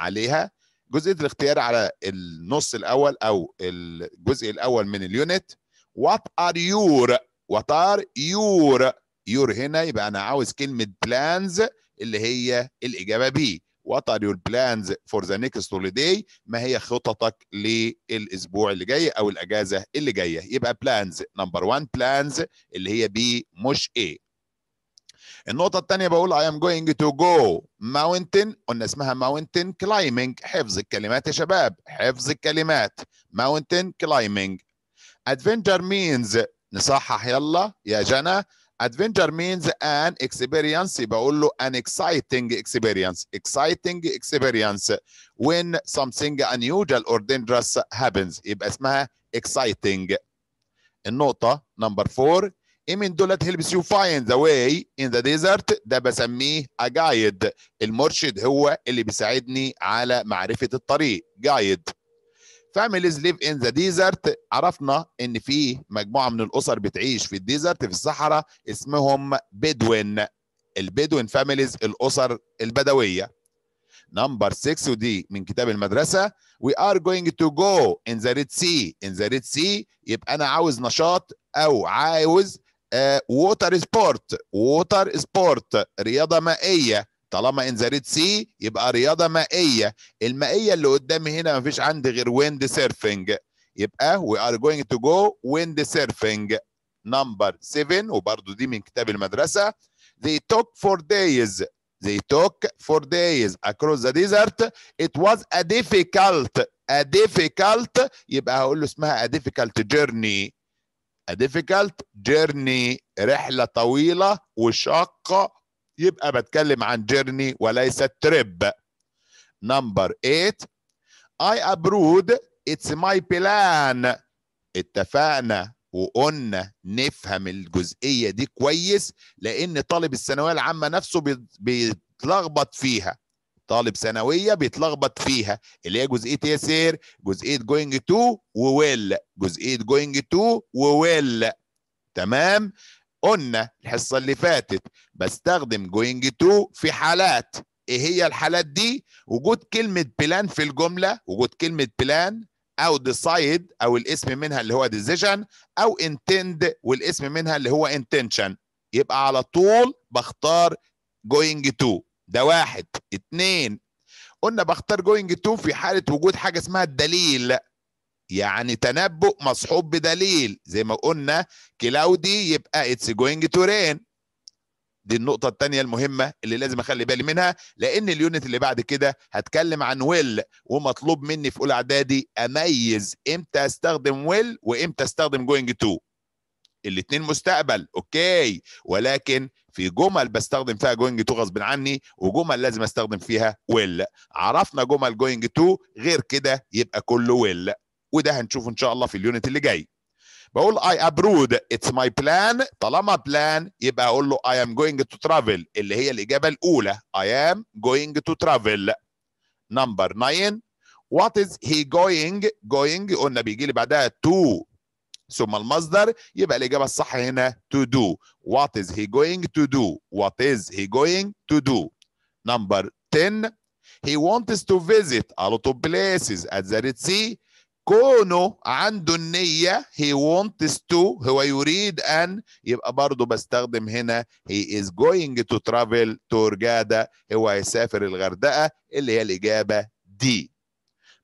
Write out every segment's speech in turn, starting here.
عليها جزئيه الاختيار على النص الاول او الجزء الاول من اليونت وات ار يور وات ار يور يور هنا يبقى انا عاوز كلمه بلانز اللي هي الاجابه بي وات ار يور بلانز فور ذا نيكست هوليداي ما هي خططك للاسبوع اللي جاي او الاجازه اللي جايه يبقى بلانز نمبر 1 بلانز اللي هي بي مش ايه النقطة الثانية بقول I am going to go mountain قلنا اسمها mountain climbing حفظ الكلمات يا شباب حفظ الكلمات mountain climbing adventure means نصحح يلا يا جنى adventure means an experience بقول له an exciting experience exciting experience when something unusual or dangerous happens يبقى اسمها exciting النقطة number four ايه من دولت هيلبس يو فايند ذا واي ان ذا ديزرت ده بسميه اجايد المرشد هو اللي بيساعدني على معرفه الطريق جايد فاميليز ليف ان ذا ديزرت عرفنا ان في مجموعه من الاسر بتعيش في الديزرت في الصحراء اسمهم بدوين البدوين فاميليز الاسر البدويه نمبر 6 ودي من كتاب المدرسه وي ار جوينج تو جو ان ذا ريد سي ان ذا ريد سي يبقى انا عاوز نشاط او عاوز ووتر سبورت ووتر سبورت رياضه مائيه طالما ان ذا ريد سي يبقى رياضه مائيه المائيه اللي قدامي هنا مفيش عندي غير ويند سيرفنج يبقى وي ار جوينج تو جو ويند سيرفنج نمبر 7 وبرده دي من كتاب المدرسه they took for days they took for days across the desert it was a difficult a difficult يبقى هقول له اسمها a difficult journey A difficult journey رحلة طويلة وشاقة يبقى بتكلم عن journey وليس trip. Number eight I approved it's my plan. اتفقنا وقلنا نفهم الجزئية دي كويس لأن طالب الثانوية العامة نفسه بيتلخبط فيها طالب ثانويه بيتلخبط فيها اللي هي جزئيه ايه سير جزئيه جوينج تو وويل جزئيه جوينج تو وويل تمام قلنا الحصه اللي فاتت بستخدم جوينج تو في حالات ايه هي الحالات دي وجود كلمه بلان في الجمله وجود كلمه بلان او ديسايد او الاسم منها اللي هو ديسيجن او انتند والاسم منها اللي هو انتنشن يبقى على طول بختار جوينج تو ده واحد اتنين قلنا بختار جوينج تو في حالة وجود حاجة اسمها الدليل يعني تنبؤ مصحوب بدليل زي ما قلنا كلاودي يبقى اتس جوينج تو رين دي النقطة التانية المهمة اللي لازم أخلي بالي منها لأن اليونت اللي بعد كده هتكلم عن ويل ومطلوب مني في أولى إعدادي أميز إمتى أستخدم ويل وإمتى أستخدم جوينج تو الاتنين مستقبل أوكي ولكن في جمل بستخدم فيها جوينج تو غصب عني وجمل لازم استخدم فيها ويل عرفنا جمل جوينج تو غير كده يبقى كله ويل وده هنشوفه ان شاء الله في اليونت اللي جاي بقول اي ابرود اتس ماي بلان طالما بلان يبقى اقول له اي ام جوينج تو ترافل اللي هي الاجابه الاولى اي ام جوينج تو ترافل نمبر 9 وات از هي جوينج جوينج قلنا بيجي لي بعدها تو ثم المصدر يبقى الإجابة الصح هنا to do what is he going to do what is he going to do number 10 he wants to visit a lot of places at the Red Sea كونه عنده النية he wants to هو يريد أن يبقى برضه بستخدم هنا he is going to travel to رجادة هو هيسافر الغردقة اللي هي الإجابة دي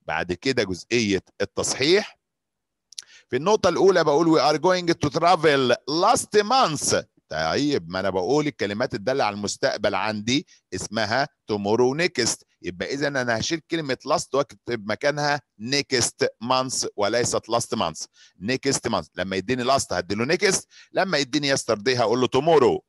بعد كده جزئية التصحيح في النقطه الاولى بقول وي ار جوينج تو ترافل لاست مانث طيب ما انا بقول الكلمات الداله على المستقبل عندي اسمها تومورو نيكست يبقى اذا انا هشيل كلمه لاست واكتب مكانها نيكست مانث وليست لاست مانث نيكست مانث لما يديني لاست هديله نيكست لما يديني يسترداي هقول له تومورو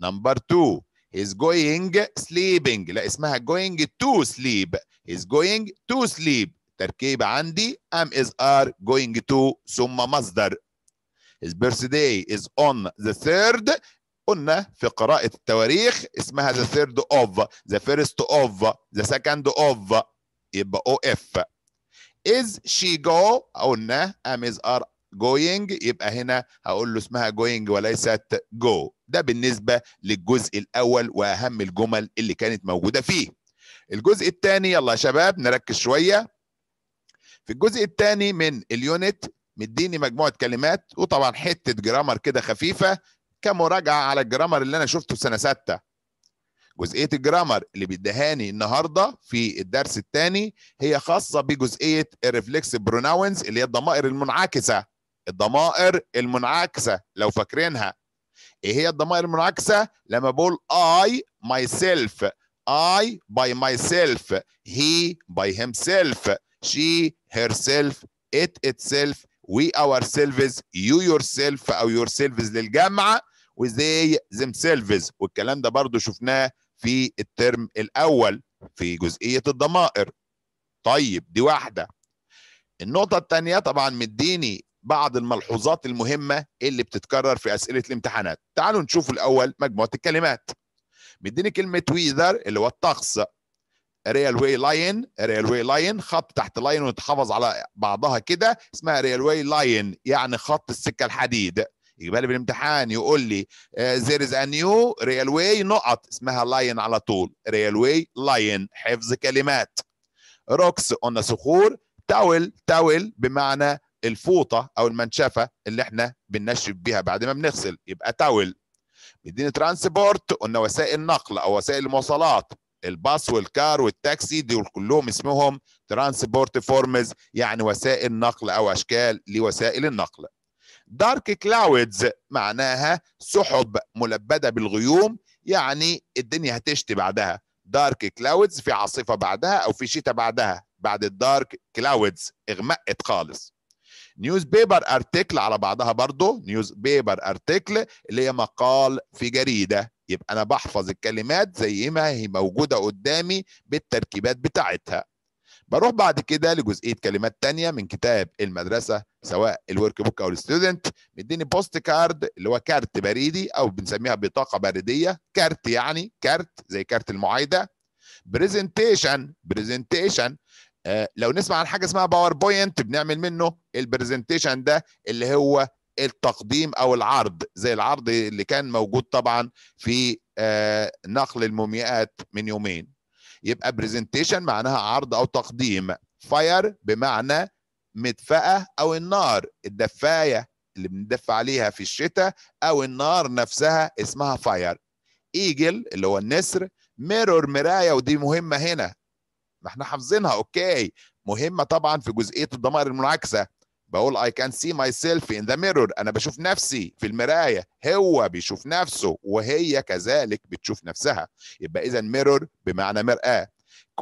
نمبر 2 he's going sleeping لا اسمها going to sleep he's going to sleep تركيبة عندي am is are going to ثم مصدر his birthday is on the third قلنا في قراءة التواريخ اسمها the third of the first of the second of يبقى او اف is she go قلنا am is are going يبقى هنا هقول له اسمها going وليست go ده بالنسبة للجزء الأول وأهم الجمل اللي كانت موجودة فيه الجزء الثاني يلا يا شباب نركز شوية في الجزء الثاني من اليونت مديني مجموعه كلمات وطبعا حته جرامر كده خفيفه كمراجعه على الجرامر اللي انا شفته في سنه سته جزئيه الجرامر اللي بيدهاني النهارده في الدرس الثاني هي خاصه بجزئيه الريفلكس بروناونز اللي هي الضمائر المنعكسه الضمائر المنعكسه لو فاكرينها ايه هي الضمائر المنعكسه لما بقول I myself I by myself he by himself she herself it itself we ourselves you yourself او yourselves للجامعه وزي themselves والكلام ده برضو شفناه في الترم الاول في جزئيه الضمائر طيب دي واحده النقطه الثانيه طبعا مديني بعض الملحوظات المهمه اللي بتتكرر في اسئله الامتحانات تعالوا نشوف الاول مجموعه الكلمات مديني كلمه ويذر اللي هو الطقس واي لاين واي لاين خط تحت لاين وتحافظ على بعضها كده اسمها واي لاين يعني خط السكه الحديد يجي لي بالامتحان يقول لي از ان يو ريال واي نقط اسمها لاين على طول واي لاين حفظ كلمات روكس قلنا صخور تاول تاول بمعنى الفوطه او المنشفه اللي احنا بننشف بيها بعد ما بنغسل يبقى تاول بيديني ترانسبورت قلنا وسائل نقل او وسائل المواصلات الباص والكار والتاكسي دول كلهم اسمهم ترانسبورت فورمز يعني وسائل نقل او اشكال لوسائل النقل دارك كلاودز معناها سحب ملبده بالغيوم يعني الدنيا هتشتي بعدها دارك كلاودز في عاصفه بعدها او في شتاء بعدها بعد الدارك كلاودز اغمقت خالص نيوز بيبر ارتكل على بعضها برضه نيوز بيبر ارتكل اللي هي مقال في جريده يبقى انا بحفظ الكلمات زي ما هي موجوده قدامي بالتركيبات بتاعتها بروح بعد كده لجزئيه كلمات تانية من كتاب المدرسه سواء الورك بوك او الستودنت مديني بوست كارد اللي هو كارت بريدي او بنسميها بطاقه بريديه كارت يعني كارت زي كارت المعايده برزنتيشن برزنتيشن آه لو نسمع عن حاجه اسمها باوربوينت بنعمل منه البرزنتيشن ده اللي هو التقديم او العرض زي العرض اللي كان موجود طبعا في آه، نقل المومياءات من يومين يبقى برزنتيشن معناها عرض او تقديم فاير بمعنى مدفأة او النار الدفاية اللي بندف عليها في الشتاء او النار نفسها اسمها فاير ايجل اللي هو النسر ميرور مراية ودي مهمة هنا ما احنا حافظينها اوكي مهمة طبعا في جزئية الضمائر المنعكسة بقول I can see myself in the mirror أنا بشوف نفسي في المراية هو بيشوف نفسه وهي كذلك بتشوف نفسها يبقى إذا mirror بمعنى مرآة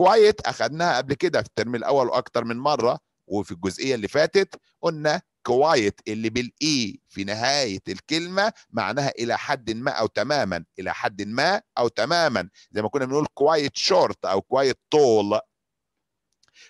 quiet أخدناها قبل كده في الترم الأول وأكتر من مرة وفي الجزئية اللي فاتت قلنا كوايت اللي بالإي في نهاية الكلمة معناها إلى حد ما أو تماما إلى حد ما أو تماما زي ما كنا بنقول كوايت شورت أو كوايت طول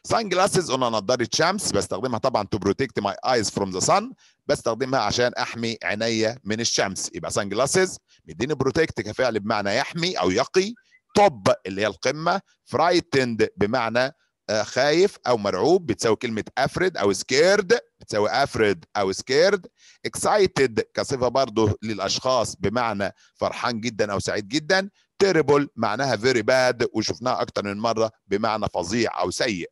سان جلاسز قلنا نضاره شمس بستخدمها طبعا تو protect ماي ايز فروم ذا سان بستخدمها عشان احمي عينيا من الشمس يبقى سان جلاسز مديني بروتكت كفعل بمعنى يحمي او يقي توب اللي هي القمه فرايتند بمعنى آه، خايف او مرعوب بتساوي كلمه افرد او سكيرد بتساوي افرد او سكيرد اكسايتد كصفه برضه للاشخاص بمعنى فرحان جدا او سعيد جدا تيربل معناها فيري باد وشفناها اكتر من مره بمعنى فظيع او سيء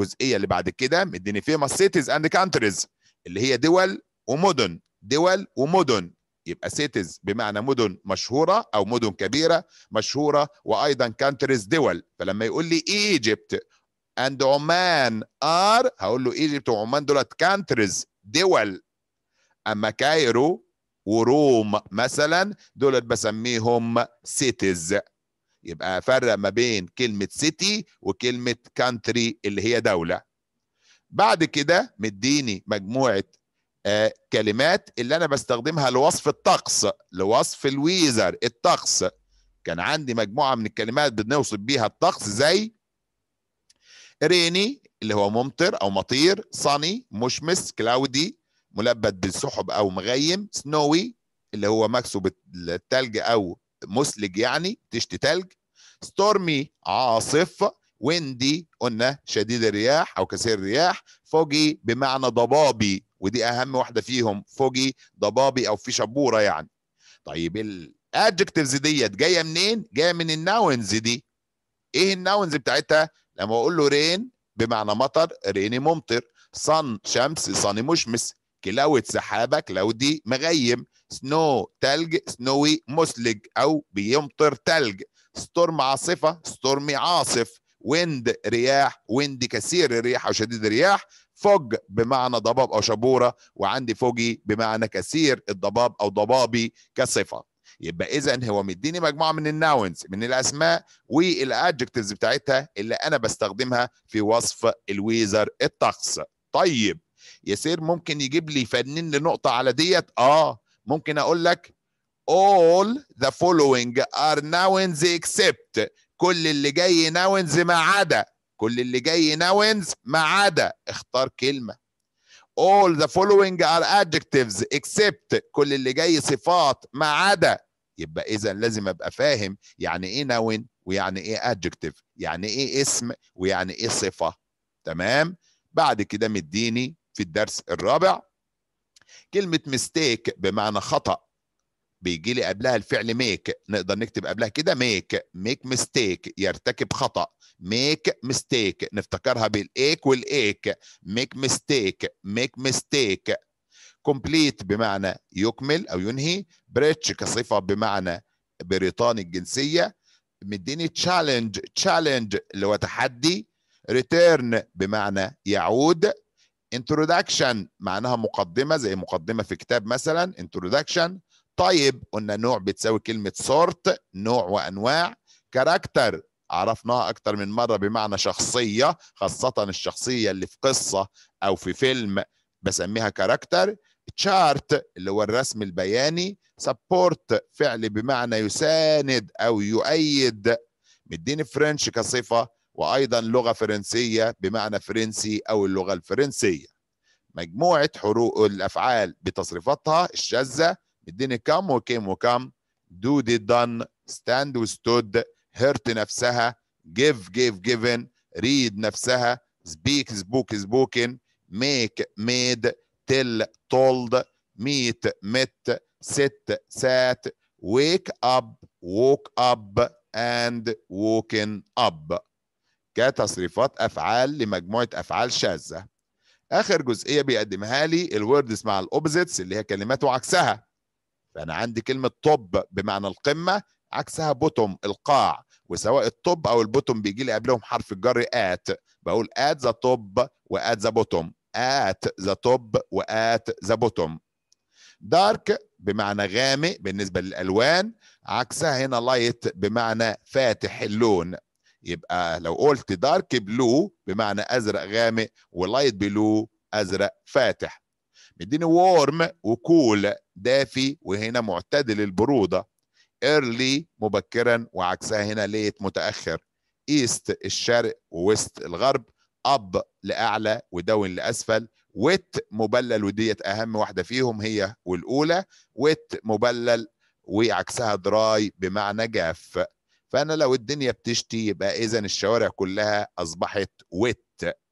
الجزئيه اللي بعد كده مديني فيهم سيتيز اند كانتريز اللي هي دول ومدن دول ومدن يبقى سيتيز بمعنى مدن مشهوره او مدن كبيره مشهوره وايضا كانتريز دول فلما يقول لي ايجيبت اند عمان ار هقول له ايجيبت وعمان دولت كانتريز دول اما كايرو وروم مثلا دولت بسميهم سيتيز يبقى فرق ما بين كلمة سيتي وكلمة كانتري اللي هي دولة بعد كده مديني مجموعة آه، كلمات اللي أنا بستخدمها لوصف الطقس لوصف الويزر الطقس كان عندي مجموعة من الكلمات بنوصف بيها الطقس زي ريني اللي هو ممطر أو مطير صاني مشمس كلاودي ملبد بالسحب أو مغيم سنوي اللي هو مكسو بالتلج أو مثلج يعني تشتي تلج ستورمي عاصفة ويندي قلنا شديد الرياح أو كثير الرياح فوجي بمعنى ضبابي ودي أهم واحدة فيهم فوجي ضبابي أو في شبورة يعني طيب الادجكتيفز ديت جاية منين؟ جاية من الناونز دي إيه الناونز بتاعتها؟ لما أقول له رين بمعنى مطر ريني ممطر صن شمس صن مشمس كلاود سحابة كلاودي مغيم سنو تلج سنوي مثلج او بيمطر تلج ستورم عاصفه ستورمي عاصف ويند رياح ويند كثير الرياح او شديد الرياح فوج بمعنى ضباب او شبوره وعندي فوجي بمعنى كثير الضباب او ضبابي كصفه يبقى اذا هو مديني مجموعه من الناونز من الاسماء والادجكتيفز بتاعتها اللي انا بستخدمها في وصف الويزر الطقس طيب يسير ممكن يجيب لي فنين لنقطه على ديت اه ممكن اقول لك all the following are nouns except كل اللي جاي nouns ما عدا كل اللي جاي nouns ما عدا اختار كلمه all the following are adjectives except كل اللي جاي صفات ما عدا يبقى اذا لازم ابقى فاهم يعني ايه noun ويعني ايه adjective يعني ايه اسم ويعني ايه صفه تمام بعد كده مديني في الدرس الرابع كلمة ميستيك بمعنى خطأ بيجي لي قبلها الفعل ميك نقدر نكتب قبلها كده ميك ميك ميستيك يرتكب خطأ ميك ميستيك نفتكرها بالايك والايك ميك ميستيك ميك ميستيك كومبليت بمعنى يكمل او ينهي بريتش كصفة بمعنى بريطاني الجنسية مديني تشالنج تشالنج اللي هو تحدي ريتيرن بمعنى يعود introduction معناها مقدمه زي مقدمه في كتاب مثلا introduction طيب قلنا نوع بتساوي كلمه sort نوع وانواع character عرفناها أكتر من مرة بمعنى شخصية خاصة الشخصية اللي في قصة أو في فيلم بسميها character chart اللي هو الرسم البياني support فعل بمعنى يساند أو يؤيد مديني فرنش كصفة وأيضا لغة فرنسية بمعنى فرنسي أو اللغة الفرنسية مجموعة حروف الأفعال بتصريفاتها الشاذة مديني كم وكم وكم دو دي دن ستاند وستود هرت نفسها جيف جيف جيفن ريد نفسها سبيك سبوك سبوكن ميك ميد تل تولد ميت مت ست سات ويك اب ووك اب اند ووكن اب كتصريفات أفعال لمجموعة أفعال شاذة آخر جزئية بيقدمها لي الوردز مع الأوبزيتس اللي هي كلمات وعكسها فأنا عندي كلمة طب بمعنى القمة عكسها بوتوم القاع وسواء الطب أو البوتوم بيجي لي قبلهم حرف الجر آت بقول آت ذا توب وآت ذا بوتوم آت ذا توب وآت ذا بوتوم دارك بمعنى غامق بالنسبة للألوان عكسها هنا لايت بمعنى فاتح اللون يبقى لو قلت دارك بلو بمعنى ازرق غامق ولايت بلو ازرق فاتح مديني وورم وكول دافي وهنا معتدل البروده ايرلي مبكرا وعكسها هنا ليت متاخر ايست الشرق وويست الغرب اب لاعلى وداون لاسفل ويت مبلل وديت اهم واحده فيهم هي والاولى ويت مبلل وعكسها دراي بمعنى جاف فانا لو الدنيا بتشتي يبقى اذا الشوارع كلها اصبحت وت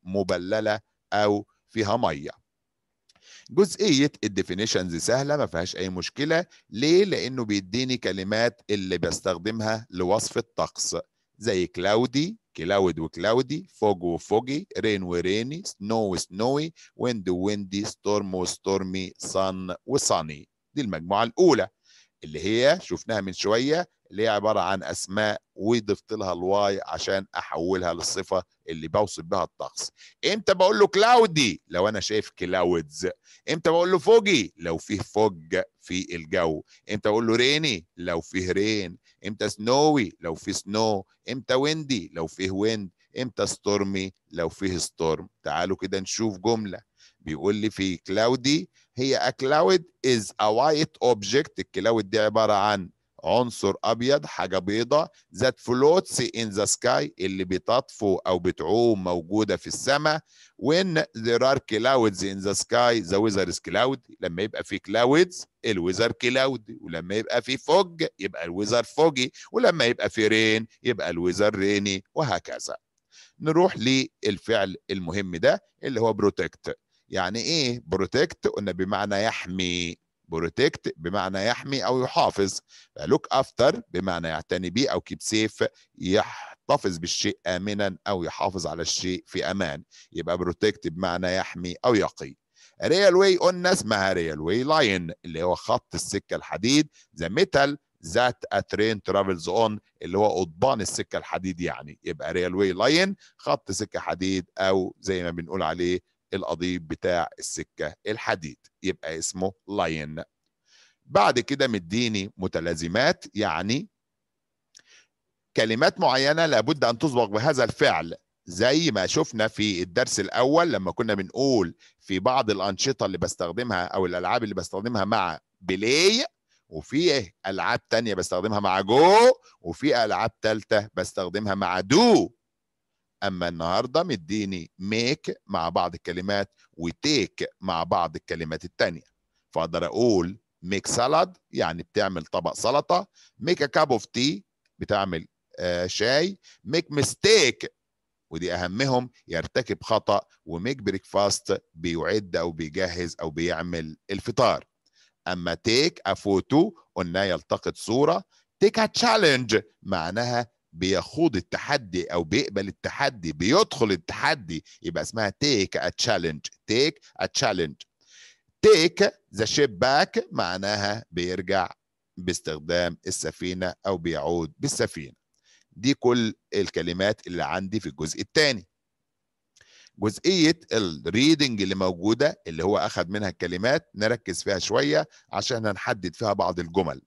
مبلله او فيها ميه جزئيه الديفينيشنز سهله ما فيهاش اي مشكله ليه لانه بيديني كلمات اللي بستخدمها لوصف الطقس زي كلاودي كلاود وكلاودي فوج وفوجي رين وريني سنو وسنوي ويند ويندي ستورم وستورمي صن وصني دي المجموعه الاولى اللي هي شفناها من شويه اللي هي عباره عن اسماء وضفت لها الواي عشان احولها للصفه اللي بوصف بها الطقس امتى بقول له كلاودي لو انا شايف كلاودز امتى بقول له فوجي لو فيه فوج في الجو امتى بقول له ريني لو فيه رين امتى سنوي لو فيه سنو امتى ويندي لو فيه ويند امتى ستورمي لو فيه ستورم تعالوا كده نشوف جمله بيقول لي في كلاودي هي a cloud is a white object الكلاود دي عباره عن عنصر ابيض حاجه بيضاء ذات فلوتس ان ذا سكاي اللي بتطفو او بتعوم موجوده في السماء وان ذير ار كلاودز ان ذا سكاي ذا ويزر از كلاود لما يبقى في كلاودز الويزر كلاود ولما يبقى في فوج يبقى الويزر فوجي ولما يبقى في رين يبقى الويزر ريني وهكذا نروح للفعل المهم ده اللي هو بروتكت يعني ايه بروتكت قلنا بمعنى يحمي بروتكت بمعنى يحمي او يحافظ لوك افتر بمعنى يعتني به او كيب سيف يحتفظ بالشيء امنا او يحافظ على الشيء في امان يبقى بروتكت بمعنى يحمي او يقي ريال واي قلنا اسمها ريال واي لاين اللي هو خط السكه الحديد ذا ميتال ذات اترين ترافلز اون اللي هو قضبان السكه الحديد يعني يبقى ريال واي لاين خط سكه حديد او زي ما بنقول عليه القضيب بتاع السكة الحديد يبقى اسمه لاين بعد كده مديني متلازمات يعني كلمات معينة لابد أن تسبق بهذا الفعل زي ما شفنا في الدرس الأول لما كنا بنقول في بعض الأنشطة اللي بستخدمها أو الألعاب اللي بستخدمها مع بلاي وفي ألعاب تانية بستخدمها مع جو وفي ألعاب تالتة بستخدمها مع دو اما النهارده مديني ميك مع بعض الكلمات وتيك مع بعض الكلمات التانية فاقدر اقول ميك سالاد يعني بتعمل طبق سلطه ميك ا كاب اوف تي بتعمل آه شاي ميك ميستيك ودي اهمهم يرتكب خطا وميك بريكفاست بيعد او بيجهز او بيعمل الفطار اما تيك افوتو قلنا يلتقط صوره تيك تشالنج معناها بيخوض التحدي او بيقبل التحدي بيدخل التحدي يبقى اسمها تيك ا تشالنج تيك ا تشالنج تيك ذا شيب باك معناها بيرجع باستخدام السفينه او بيعود بالسفينه دي كل الكلمات اللي عندي في الجزء الثاني جزئيه الريدنج اللي موجوده اللي هو اخذ منها الكلمات نركز فيها شويه عشان نحدد فيها بعض الجمل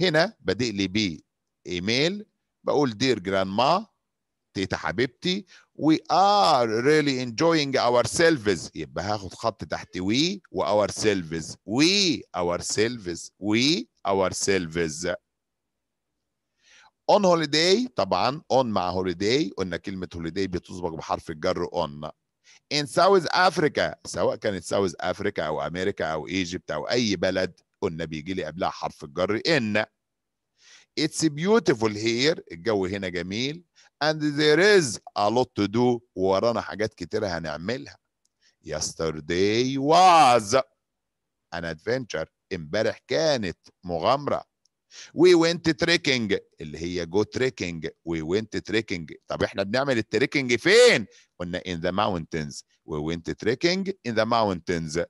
هنا بادئ لي بايميل بقول دير جراندما تيتا حبيبتي ار ريلي really enjoying ourselves يبقى هاخد خط تحت سيلفز و ourselves سيلفز وي اور سيلفز on holiday طبعا on مع هوليداي قلنا كلمة هوليداي بتصبغ بحرف الجر on in South Africa سواء كانت South Africa أو أمريكا أو إيجيبت أو أي بلد قلنا بيجي لي قبلها حرف الجر إن It's beautiful here الجو هنا جميل and there is a lot to do ورانا حاجات كتيرة هنعملها yesterday was an adventure امبارح كانت مغامرة we went trekking اللي هي go trekking we went trekking طب احنا بنعمل التريكنج فين قلنا in the mountains we went trekking in the mountains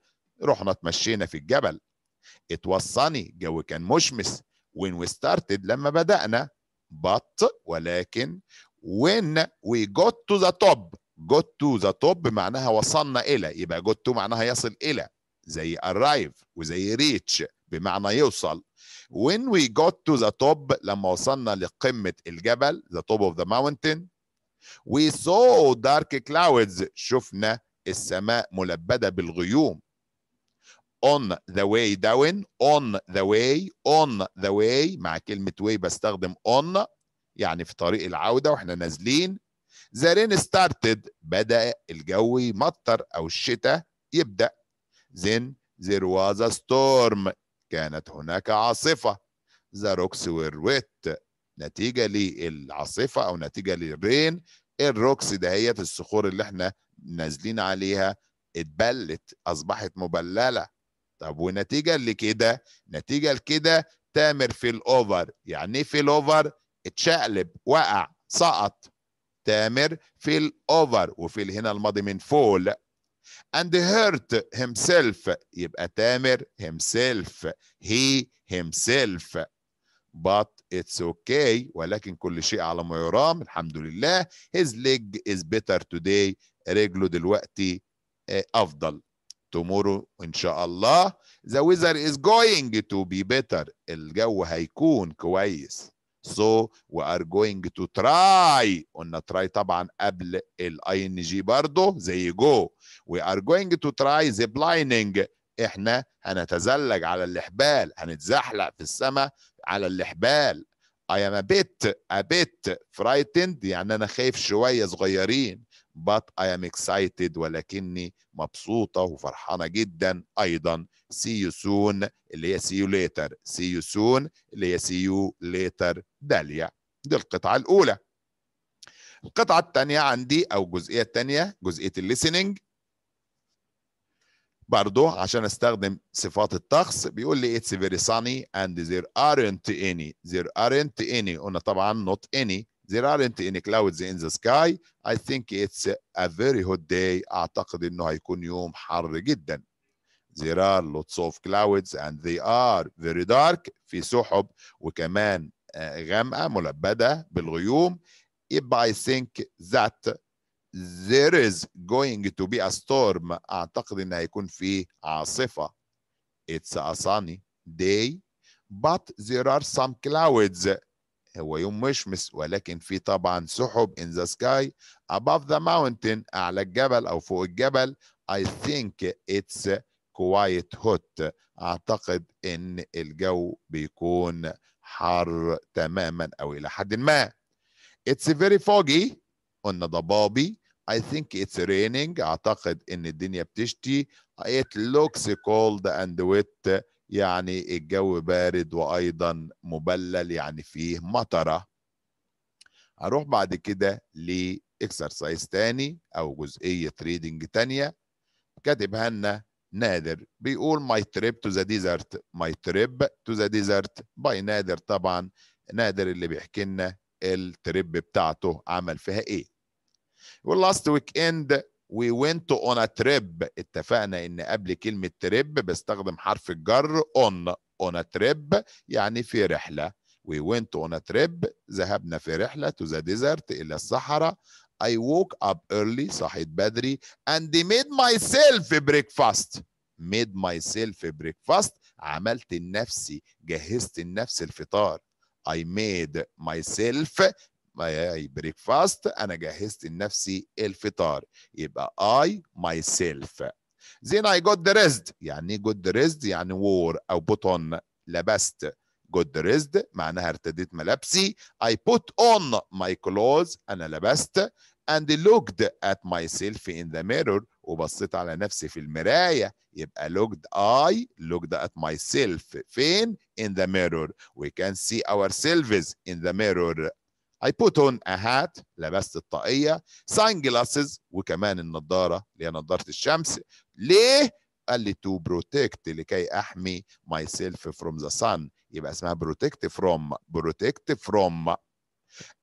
رحنا اتمشينا في الجبل it was sunny الجو كان مشمس when we started لما بدأنا but ولكن when we got to the top got to the top معناها وصلنا إلى يبقى got to معناها يصل إلى زي arrive وزي reach بمعنى يوصل when we got to the top لما وصلنا لقمة الجبل the top of the mountain we saw dark clouds شفنا السماء ملبدة بالغيوم on the way down on the way on the way مع كلمة way بستخدم on يعني في طريق العودة واحنا نازلين the rain started بدأ الجو يمطر أو الشتاء يبدأ then there was a storm كانت هناك عاصفة the rocks were wet نتيجة للعاصفة أو نتيجة للرين الروكس ده هي الصخور اللي احنا نازلين عليها اتبلت أصبحت مبللة طب ونتيجه لكده نتيجه لكده تامر في الاوفر يعني ايه في الاوفر اتشقلب وقع سقط تامر في الاوفر وفي هنا الماضي من فول and hurt himself يبقى تامر himself he himself but it's okay ولكن كل شيء على ما يرام الحمد لله his leg is better today رجله دلوقتي آه، افضل tomorrow ان شاء الله the weather is going to be better الجو هيكون كويس so we are going to try قلنا try طبعا قبل الاي ان جي برضه زي go we are going to try the blinding احنا هنتزلج على الحبال هنتزحلق في السماء على الحبال I am a bit a bit frightened يعني انا خايف شويه صغيرين but I am excited ولكني مبسوطة وفرحانة جدا أيضا see you soon اللي هي see you later see you soon اللي هي see you later داليا دي القطعة الأولى القطعة الثانية عندي أو الجزئية الثانية جزئية الليسننج برضو عشان استخدم صفات الطقس بيقول لي it's very sunny and there aren't any there aren't any قلنا طبعا not any There aren't any clouds in the sky. I think it's a very hot day. أعتقد إنه هيكون يوم حر جدا. There are lots of clouds and they are very dark. في سحب وكمان غامقة ملبدة بالغيوم. If I think that there is going to be a storm. أعتقد إن هيكون في عاصفة. It's a sunny day. But there are some clouds هو يوم مشمس ولكن في طبعا سحب in the sky above the mountain أعلى الجبل أو فوق الجبل I think it's quite hot أعتقد إن الجو بيكون حر تماما أو إلى حد ما It's very foggy قلنا ضبابي I think it's raining أعتقد إن الدنيا بتشتي It looks cold and wet يعني الجو بارد وايضا مبلل يعني فيه مطره هروح بعد كده لاكسرسايز تاني او جزئيه ريدنج تانيه كاتب هنا نادر بيقول ماي تريب تو ذا ديزرت ماي تريب تو ذا ديزرت باي نادر طبعا نادر اللي بيحكي لنا التريب بتاعته عمل فيها ايه واللاست ويك اند وي ونت اون ا تريب اتفقنا ان قبل كلمه تريب بستخدم حرف الجر اون اون ا تريب يعني في رحله وي ونت اون ا تريب ذهبنا في رحله تو ذا ديزرت الى الصحراء اي ووك اب ايرلي صحيت بدري اند ميد ماي سيلف بريكفاست ميد ماي سيلف بريكفاست عملت لنفسي جهزت لنفسي الفطار I made myself ماي بريك فاست انا جهزت لنفسي الفطار يبقى اي ماي سيلف then I got the rest يعني got the rest يعني wore أو put on لبست got the rest معناها ارتديت ملابسي I put on my clothes أنا لبست and looked at myself in the mirror وبصيت على نفسي في المراية يبقى looked I looked at myself فين in the mirror we can see ourselves in the mirror I put on a hat لبست الطاقية sunglasses وكمان النظارة اللي هي نظارة الشمس ليه؟ قال لي to protect لكي أحمي myself from the sun يبقى اسمها protect from protect from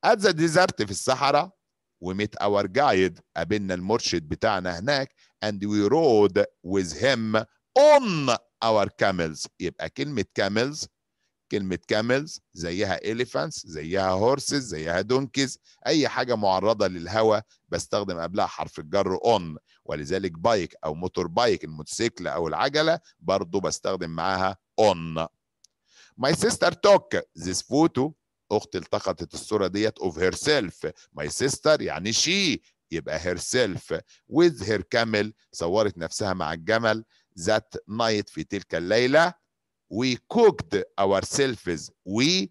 at the desert في الصحراء we met our guide قابلنا المرشد بتاعنا هناك and we rode with him on our camels يبقى كلمة camels كلمة كاملز زيها elephants زيها horses زيها دونكيز أي حاجة معرضة للهواء بستخدم قبلها حرف الجر أون ولذلك بايك أو موتور بايك الموتوسيكل أو العجلة برضو بستخدم معاها أون My sister took this photo أختي التقطت الصورة ديت of herself My sister يعني she يبقى herself with her camel صورت نفسها مع الجمل ذات نايت في تلك الليلة we cooked ourselves we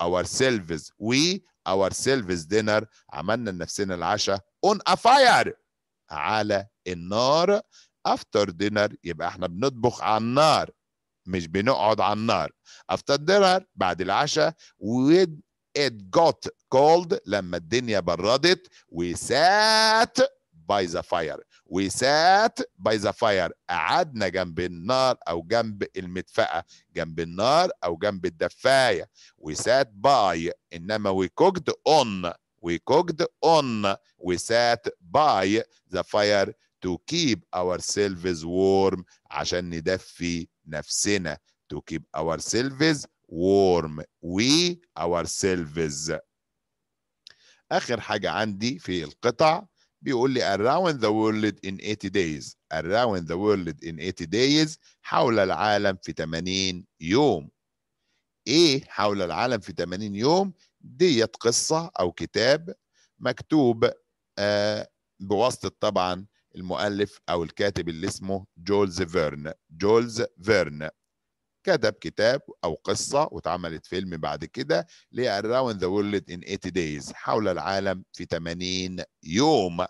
ourselves we ourselves dinner عملنا لنفسنا العشاء on a fire على النار after dinner يبقى احنا بنطبخ على النار مش بنقعد على النار after dinner بعد العشاء with it got cold لما الدنيا بردت we sat by the fire وسات باي ذا فاير قعدنا جنب النار او جنب المدفأة جنب النار او جنب الدفاية وسات باي انما وي كوكد اون وي كوكد اون وسات باي ذا فاير to keep ourselves warm عشان ندفي نفسنا to keep ourselves warm we ourselves آخر حاجة عندي في القطع بيقول لي around the world in 80 days around the world in 80 days حول العالم في 80 يوم ايه حول العالم في 80 يوم ديت قصة او كتاب مكتوب آه بواسطة طبعا المؤلف او الكاتب اللي اسمه جولز فيرن جولز فيرن كتب كتاب أو قصة واتعملت فيلم بعد كده لاراوند ذا Around the World in 80 Days حول العالم في 80 يوم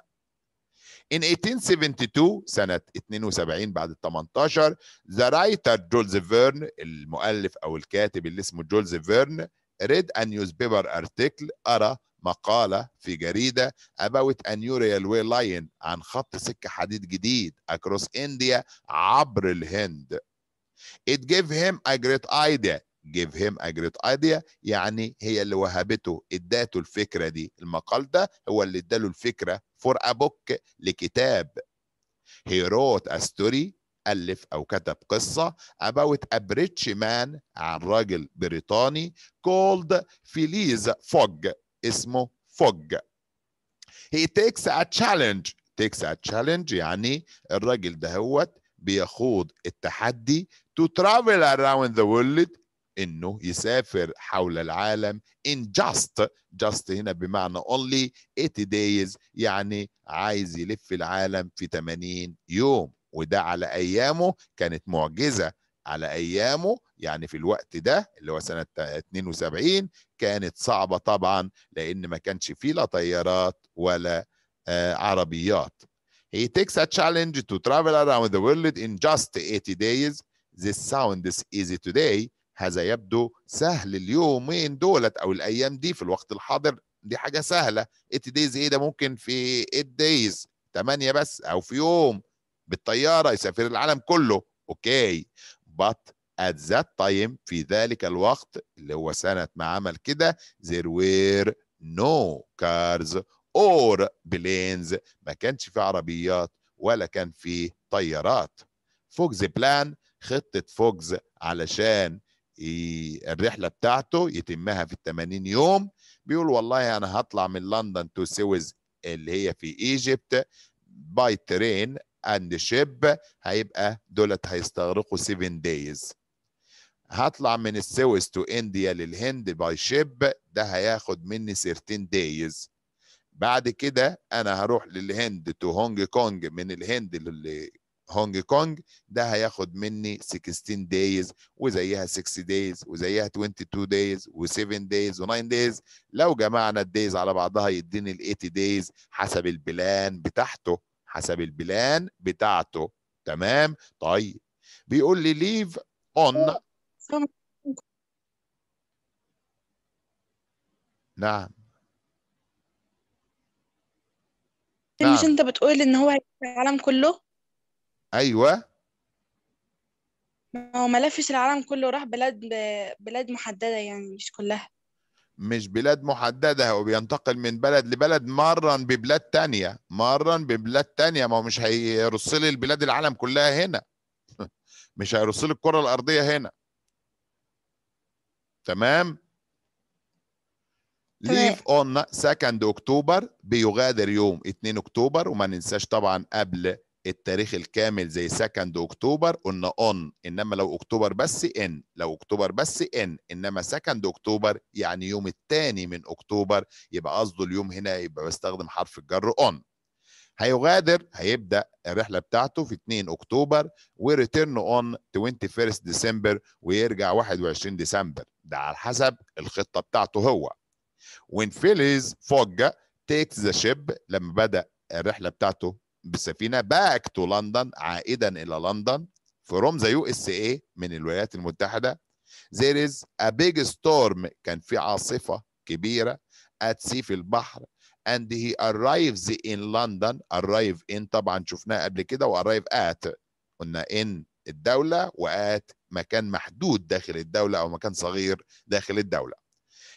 In 1872 سنة 72 بعد 18 ذا رايتر جولز فيرن المؤلف أو الكاتب اللي اسمه جولز فيرن read a newspaper article أرى مقالة في جريدة about a new railway line عن خط سكة حديد جديد across India عبر الهند It gave him a great idea. Give him a great idea يعني هي اللي وهبته اداته الفكرة دي المقال ده هو اللي اداله الفكرة for a book لكتاب He wrote a story ألف أو كتب قصة about a British man عن راجل بريطاني called Phileas Fogg اسمه فوج He takes a challenge takes a challenge يعني الراجل ده هوت بيخوض التحدي to travel around the world انه يسافر حول العالم in just just هنا بمعنى only 80 days يعني عايز يلف العالم في 80 يوم وده على ايامه كانت معجزه على ايامه يعني في الوقت ده اللي هو سنه 72 كانت صعبه طبعا لان ما كانش فيه لا طيارات ولا آه، عربيات He takes a challenge to travel around the world in just 80 days. This sounds easy today. هذا يبدو سهل اليومين دولت أو الأيام دي في الوقت الحاضر دي حاجة سهلة 80 days إيه ده ممكن في 8 days 8 بس أو في يوم بالطيارة يسافر العالم كله أوكي but at that time في ذلك الوقت اللي هو سنة ما عمل كده there were no cars اور بلينز ما كانش في عربيات ولا كان في طيارات فوكس بلان خطة فوكس علشان الرحلة بتاعته يتمها في 80 يوم بيقول والله أنا هطلع من لندن تو سويز اللي هي في ايجيبت باي ترين اند شيب هيبقى دولت هيستغرقوا 7 دايز هطلع من السويس تو انديا للهند باي شيب ده هياخد مني 13 دايز بعد كده انا هروح للهند تو هونج كونج من الهند لهونج كونج ده هياخد مني 16 دايز وزيها 6 دايز وزيها 22 دايز و7 دايز و9 دايز لو جمعنا الدايز على بعضها يديني ال 80 دايز حسب البلان بتاعته حسب البلان بتاعته تمام طيب بيقول لي ليف اون oh. نعم مش نعم. انت بتقول ان هو العالم كله ايوه ما هو ما لفش العالم كله راح بلاد بلاد محددة يعني مش كلها مش بلاد محددة هو بينتقل من بلد لبلد مرا ببلاد تانية مرا ببلاد تانية ما هو مش هيرص لي البلاد العالم كلها هنا مش هيرص لي الكرة الأرضية هنا تمام ليف اون 2 اكتوبر بيغادر يوم 2 اكتوبر وما ننساش طبعا قبل التاريخ الكامل زي 2 اكتوبر قلنا اون انما لو اكتوبر بس ان لو اكتوبر بس ان انما 2 اكتوبر يعني يوم الثاني من اكتوبر يبقى قصده اليوم هنا يبقى بستخدم حرف الجر اون هيغادر هيبدا الرحله بتاعته في 2 اكتوبر وريتيرن اون 21 ديسمبر ويرجع 21 ديسمبر ده على حسب الخطه بتاعته هو وين فيليز فوجا تيك ذا شيب لما بدأ الرحلة بتاعته بالسفينة باك تو لندن عائدا إلى لندن فروم ذا يو اس اي من الولايات المتحدة there is a big storm كان في عاصفة كبيرة ات سي في البحر and he arrives in London arrive in طبعا شفناها قبل كده و arrive at قلنا in الدولة وات مكان محدود داخل الدولة أو مكان صغير داخل الدولة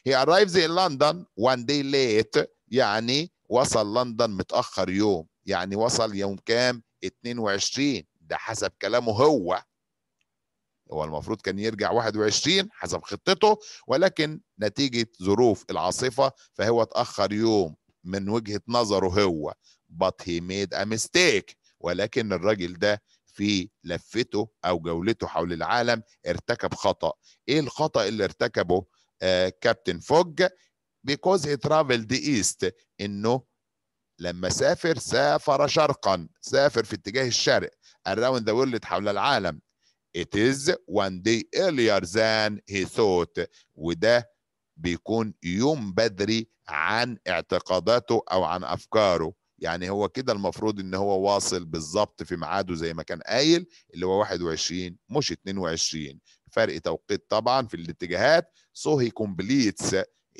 He arrives in London one day late يعني وصل لندن متأخر يوم يعني وصل يوم كام 22 ده حسب كلامه هو هو المفروض كان يرجع 21 حسب خطته ولكن نتيجة ظروف العاصفة فهو اتأخر يوم من وجهة نظره هو but he made a mistake ولكن الراجل ده في لفته أو جولته حول العالم ارتكب خطأ إيه الخطأ اللي ارتكبه آه، كابتن فوج هي he traveled ايست انه لما سافر سافر شرقا سافر في اتجاه الشرق around the world حول العالم it is one day earlier than he thought وده بيكون يوم بدري عن اعتقاداته او عن افكاره يعني هو كده المفروض ان هو واصل بالظبط في ميعاده زي ما كان قايل اللي هو 21 مش 22 فرق توقيت طبعا في الاتجاهات so he completes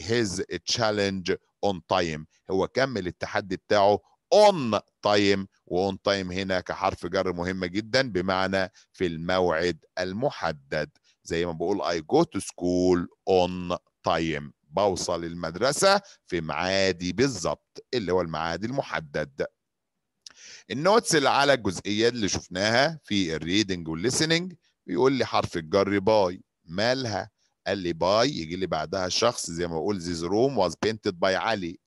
his challenge on time هو كمل التحدي بتاعه on time وon time هنا كحرف جر مهمة جدا بمعنى في الموعد المحدد زي ما بقول I go to school on time بوصل المدرسة في معادي بالظبط اللي هو الميعاد المحدد النوتس اللي على الجزئيات اللي شفناها في الريدنج والليسننج بيقول لي حرف الجر باي مالها قال لي باي يجي لي بعدها شخص زي ما بقول روم واز بينتد باي علي